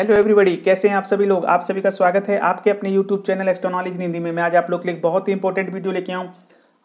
hello everybody कैसे हैं आप सभी लोग आप सभी का स्वागत है आपके अपने यूट्यूब चैनल एक्सटोनॉलेज हिंदी में मैं आज आप लोग के लिए बहुत ही इंपॉर्टेंट वीडियो लेके आऊँ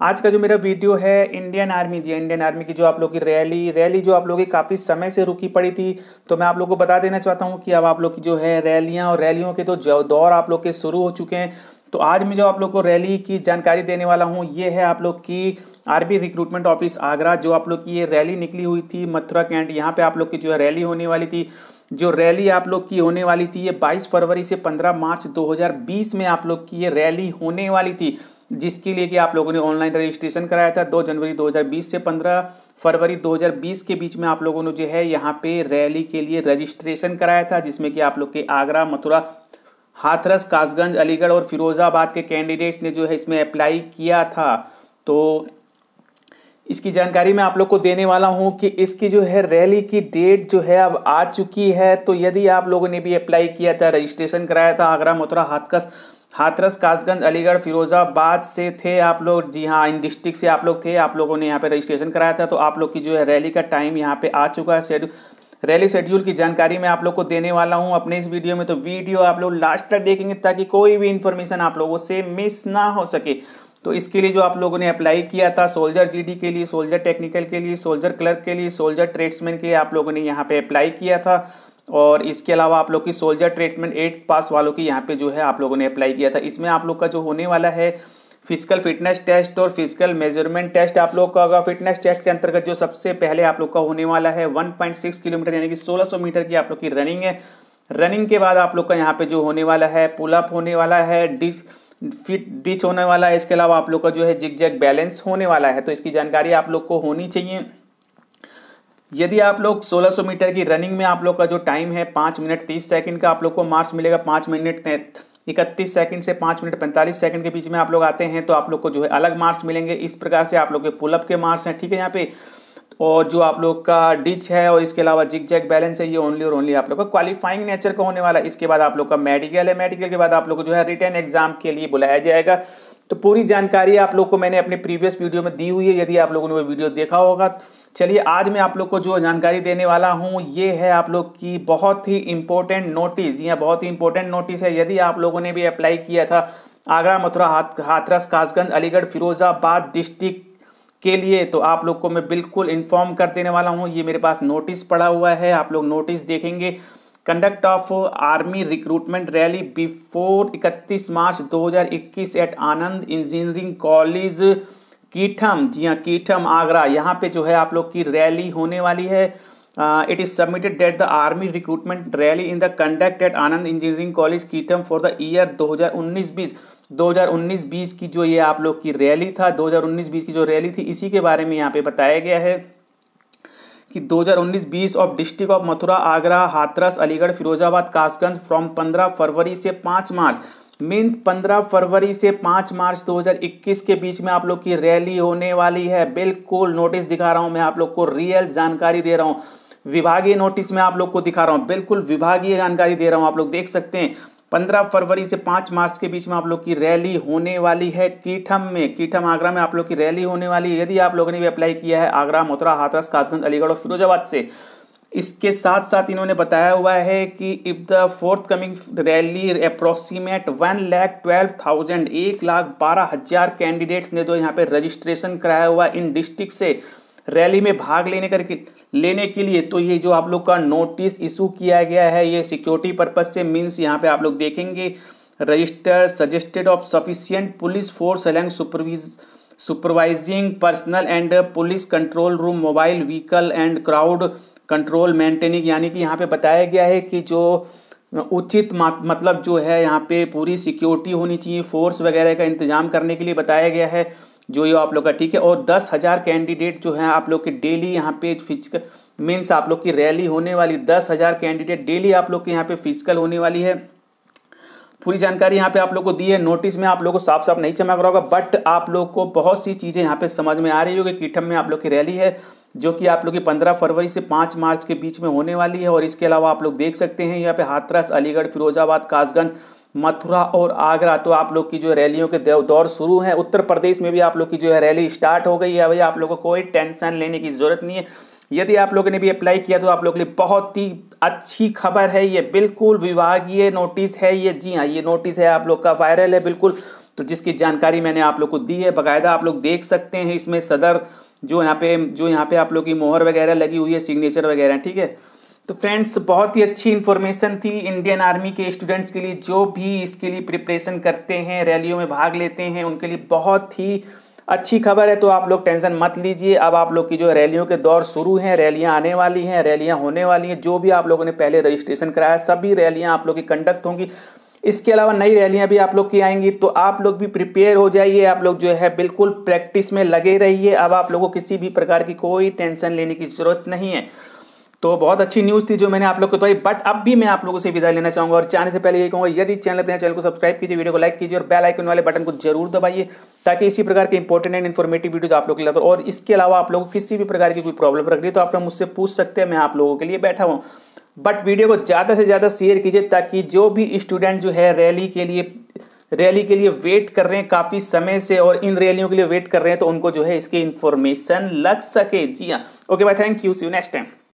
आज का जो मेरा वीडियो है इंडियन आर्मी जी इंडियन आर्मी की जो आप लोग की रैली रैली जो आप लोग की काफ़ी समय से रुकी पड़ी थी तो मैं आप लोग को बता देना चाहता हूँ कि अब आप लोग की जो है रैलियाँ और रैलियों के तो दौर आप लोग के शुरू हो चुके हैं तो आज मैं जो आप लोग को रैली की जानकारी देने वाला हूँ ये है आप लोग की आरबी रिक्रूटमेंट ऑफिस आगरा जो आप लोग की ये रैली निकली हुई थी मथुरा कैंट यहाँ पे आप लोग की जो है रैली होने वाली थी जो रैली आप लोग की होने वाली थी ये 22 फरवरी से 15 मार्च 2020 में आप लोग की ये रैली होने वाली थी जिसके लिए कि आप लोगों ने ऑनलाइन रजिस्ट्रेशन कराया था 2 जनवरी 2020 से 15 फरवरी 2020 के बीच में आप लोगों ने जो है यहाँ पे रैली के लिए रजिस्ट्रेशन कराया था जिसमें कि आप लोग के आगरा मथुरा हाथरस कासगंज अलीगढ़ और फिरोजाबाद के कैंडिडेट ने जो है इसमें अप्लाई किया था तो इसकी जानकारी मैं आप लोग को देने वाला हूं कि इसकी जो है रैली की डेट जो है अब आ चुकी है तो यदि आप लोगों ने भी अप्लाई किया था रजिस्ट्रेशन कराया था आगरा मथुरा हाथकस हाथरस कासगंज अलीगढ़ फिरोजाबाद से थे आप लोग जी हाँ इन डिस्ट्रिक्ट से आप लोग थे आप लोगों ने यहाँ पे रजिस्ट्रेशन कराया था तो आप लोग की जो है रैली का टाइम यहाँ पे आ चुका है शेड्यूल रैली शेड्यूल की जानकारी मैं आप लोग को देने वाला हूँ अपने इस वीडियो में तो वीडियो आप लोग लास्ट तक देखेंगे ताकि कोई भी इन्फॉर्मेशन आप लोगों से मिस ना हो सके तो इसके लिए जो आप लोगों ने अप्लाई किया था सोल्जर जीडी के लिए सोल्जर टेक्निकल के लिए सोल्जर क्लर्क के लिए सोल्जर ट्रेड्समैन के लिए आप लोगों ने यहाँ पे अप्लाई किया था और इसके अलावा आप लोग की सोल्जर ट्रीटमेंट एट पास वालों की यहाँ पे जो है आप लोगों ने अप्लाई किया था इसमें आप लोग का जो होने वाला है फिजिकल फिटनेस टेस्ट और फिजिकल मेजरमेंट टेस्ट आप लोग का होगा फिटनेस टेस्ट के अंतर्गत जो सबसे पहले आप लोग का होने वाला है 1.6 किलोमीटर यानी कि 1600 मीटर की आप लोग की रनिंग है रनिंग के बाद आप लोग का यहाँ पे जो होने वाला है पुलअप होने वाला है डिस्क फिट डिच होने वाला है इसके अलावा आप लोग का जो है जिग जैग बैलेंस होने वाला है तो इसकी जानकारी आप लोग को होनी चाहिए यदि आप लोग 1600 मीटर की रनिंग में आप लोग का जो टाइम है पाँच मिनट तीस सेकंड का आप लोग को मार्क्स मिलेगा पाँच मिनट इकतीस सेकंड से पाँच मिनट पैंतालीस सेकंड के बीच में आप लोग आते हैं तो आप लोग को जो है अलग मार्क्स मिलेंगे इस प्रकार से आप लोग के पुलअप के मार्क्स हैं ठीक है यहाँ पे और जो आप लोग का डिच है और इसके अलावा जिग जैक बैलेंस है ये ओनली और ओनली आप लोग का क्वालिफाइंग नेचर का होने वाला है इसके बाद आप लोग का मेडिकल है मेडिकल के बाद आप लोग को जो है रिटर्न एग्जाम के लिए बुलाया जाएगा तो पूरी जानकारी आप लोग को मैंने अपने प्रीवियस वीडियो में दी हुई है यदि आप लोगों ने वो वीडियो देखा होगा चलिए आज मैं आप लोग को जो जानकारी देने वाला हूँ ये है आप लोग की बहुत ही इंपॉर्टेंट नोटिस या बहुत ही इंपॉर्टेंट नोटिस है यदि आप लोगों ने भी अप्लाई किया था आगरा मथुरा हाथरस कासगंज अलीगढ़ फिरोजाबाद डिस्ट्रिक्ट के लिए तो आप लोग को मैं बिल्कुल इन्फॉर्म कर देने वाला हूँ ये मेरे पास नोटिस पड़ा हुआ है आप लोग नोटिस देखेंगे conduct of army recruitment rally before 31 March 2021 at Anand engineering college Keetham जी हाँ कीठम आगरा यहाँ पे जो है आप लोग की रैली होने वाली है it is submitted date the army recruitment rally in the conduct at Anand engineering college Keetham for the year दो हजार 2019-20 की जो ये आप लोग की रैली था 2019-20 की जो रैली थी इसी के बारे में यहाँ पे बताया गया है कि 2019-20 of district of Mathura Agra Hathras Aligarh Firozabad Kasganj from 15 फरवरी से 5 मार्च मीन्स 15 फरवरी से 5 मार्च 2021 के बीच में आप लोग की रैली होने वाली है बिल्कुल नोटिस दिखा रहा हूँ मैं आप लोग को रियल जानकारी दे रहा हूँ विभागीय नोटिस में आप लोग को दिखा रहा हूँ बिल्कुल विभागीय जानकारी दे रहा हूँ आप लोग देख सकते हैं पंद्रह फरवरी से 5 मार्च के बीच में आप लोग की रैली होने वाली है कीठम में कीठम आगरा में आप लोग की रैली होने वाली है यदि आप लोगों ने भी अप्लाई किया है आगरा मथुरा हाथरस कासगंज अलीगढ़ और फिरोजाबाद से इसके साथ साथ इन्होंने बताया हुआ है कि if the fourth coming rally approximate one lakh twelve thousand एक लाख बारह हजार कैंडिडेट्स ने जो तो यहाँ पे रजिस्ट्रेशन कराया हुआ इन डिस्ट्रिक्ट से रैली में भाग लेने करके लेने के लिए तो ये जो आप लोग का नोटिस इशू किया गया है ये सिक्योरिटी पर्पज से मीन्स यहाँ पे आप लोग देखेंगे register suggested of sufficient police force along सुपरविज supervising personnel and police control room mobile vehicle and crowd control maintaining यानी कि यहाँ पे बताया गया है कि जो उचित मतलब जो है यहाँ पे पूरी सिक्योरिटी होनी चाहिए फोर्स वगैरह का इंतजाम करने के लिए बताया गया है जो ये आप लोग का ठीक है और दस हज़ार कैंडिडेट जो है आप लोग के डेली यहाँ पे फिजिकल मीन्स आप लोग की रैली होने वाली दस हज़ार कैंडिडेट डेली आप लोग के यहाँ पे फिजिकल होने वाली है पूरी जानकारी यहाँ पे आप लोग को दी है नोटिस में आप लोग को साफ साफ नहीं चमक रहा होगा बट आप लोग को बहुत सी चीज़ें यहाँ पे समझ में आ रही होगी कीटम में आप लोग की रैली है जो कि आप लोग की पंद्रह फरवरी से पाँच मार्च के बीच में होने वाली है और इसके अलावा आप लोग देख सकते हैं यहाँ पे हाथरस अलीगढ़ फिरोजाबाद कासगंज मथुरा और आगरा तो आप लोग की जो रैलियों के दौर शुरू हैं उत्तर प्रदेश में भी आप लोग की जो है रैली स्टार्ट हो गई है भैया आप लोगों को कोई टेंशन लेने की ज़रूरत नहीं है यदि आप लोगों ने भी अप्लाई किया तो आप लोगों के लिए बहुत ही अच्छी खबर है ये बिल्कुल विभागीय नोटिस है ये जी हाँ ये नोटिस है आप लोग का वायरल है बिल्कुल तो जिसकी जानकारी मैंने आप लोग को दी है बाकायदा आप लोग देख सकते हैं इसमें सदर जो यहाँ पे जो यहाँ पे आप लोग की मोहर वगैरह लगी हुई है सिग्नेचर वगैरह ठीक है तो फ्रेंड्स बहुत ही अच्छी इन्फॉर्मेशन थी इंडियन आर्मी के स्टूडेंट्स के लिए जो भी इसके लिए प्रिपरेशन करते हैं रैलियों में भाग लेते हैं उनके लिए बहुत ही अच्छी खबर है तो आप लोग टेंशन मत लीजिए अब आप लोग की जो रैलियों के दौर शुरू हैं रैलियां आने वाली हैं रैलियां होने वाली हैं जो भी आप लोगों ने पहले रजिस्ट्रेशन कराया सभी रैलियां आप लोग की कंडक्ट होंगी इसके अलावा नई रैलियां भी आप लोग की आएंगी तो आप लोग भी प्रिपेयर हो जाइए आप लोग जो है बिल्कुल प्रैक्टिस में लगे रहिए अब आप लोगों को किसी भी प्रकार की कोई टेंशन लेने की ज़रूरत नहीं है तो बहुत अच्छी न्यूज़ थी जो मैंने आप लोग को बताई बट अब भी मैं आप लोगों से विदाई लेना चाहूँगा और चैनल से पहले ये कहूँगा यदि चैनल अपने चैनल को सब्सक्राइब कीजिए वीडियो को लाइक कीजिए और बेल आइकन वाले बटन को जरूर दबाइए ताकि इसी प्रकार के इंपॉर्टेंट एंड इन्फॉर्मेटिव वीडियो आप लोग के लिए और इसके अलावा आप लोगों को किसी भी प्रकार की कोई प्रॉब्लम रख रही है तो आप लोग मुझसे पूछ सकते हैं मैं आप लोगों के लिए बैठा हूँ बट वीडियो को ज़्यादा से ज़्यादा शेयर कीजिए ताकि जो भी स्टूडेंट जो है रैली के लिए रैली के लिए वेट कर रहे हैं काफ़ी समय से और इन रैलियों के लिए वेट कर रहे हैं तो उनको जो है इसकी इन्फॉर्मेशन लग सके जी हाँ okay bye thank you see you next time